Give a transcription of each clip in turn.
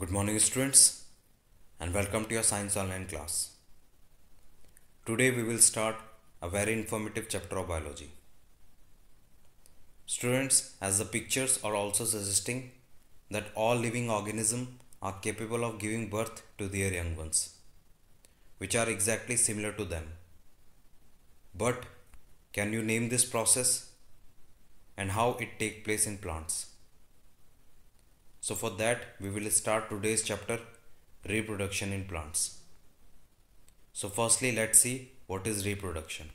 Good morning students and welcome to your science online class. Today we will start a very informative chapter of biology. Students, as the pictures are also suggesting that all living organisms are capable of giving birth to their young ones, which are exactly similar to them. But can you name this process and how it take place in plants? So for that we will start today's chapter reproduction in plants. So firstly let's see what is reproduction.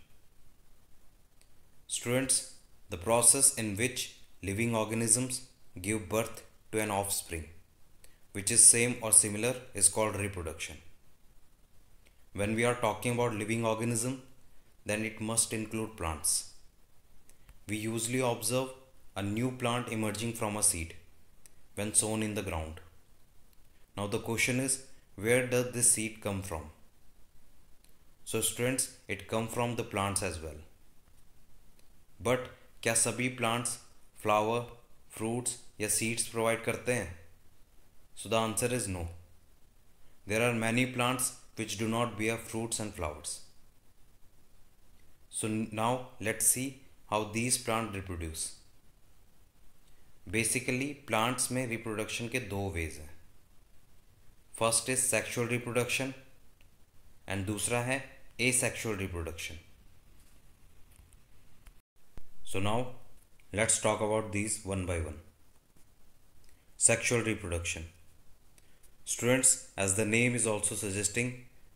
Students, the process in which living organisms give birth to an offspring which is same or similar is called reproduction. When we are talking about living organism then it must include plants. We usually observe a new plant emerging from a seed when sown in the ground. Now the question is where does this seed come from? So students it come from the plants as well. But क्या सभी plants flower, fruits या seeds provide करते हैं? So the answer is no. There are many plants which do not bear fruits and flowers. So now let's see how these plants reproduce. Basically plants में reproduction के दो ways हैं first is sexual reproduction and दूसरा है asexual reproduction so now let's talk about these one by one sexual reproduction students as the name is also suggesting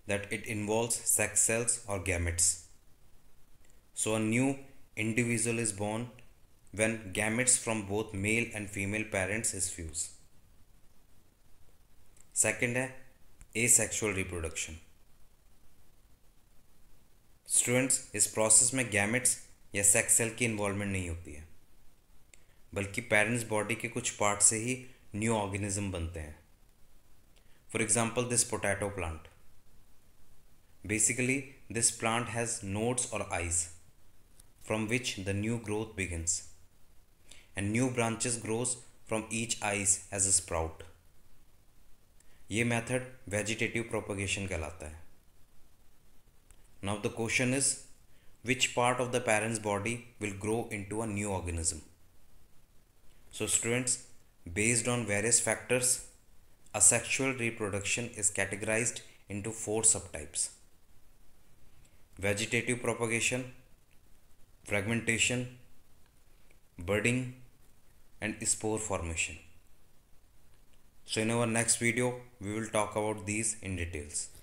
that it involves sex cells or gametes. So a new individual is born when gametes from both male and female parents is fused. Second है asexual reproduction students इस process में gametes या sex cell की involvement नहीं होती है बल्कि parents body के कुछ पार्ट से ही न्यू ऑर्गेनिज्म बनते हैं for example this potato plant basically this plant has nodes और eyes from which the new growth begins and new branches grows from each eyes as a sprout ये method vegetative propagation कहलाता है now the question is which part of the parent's body will grow into a new organism so students based on various factors, asexual reproduction is categorized into four subtypes vegetative propagation, fragmentation, budding, and spore formation. So in our next video, we will talk about these in details.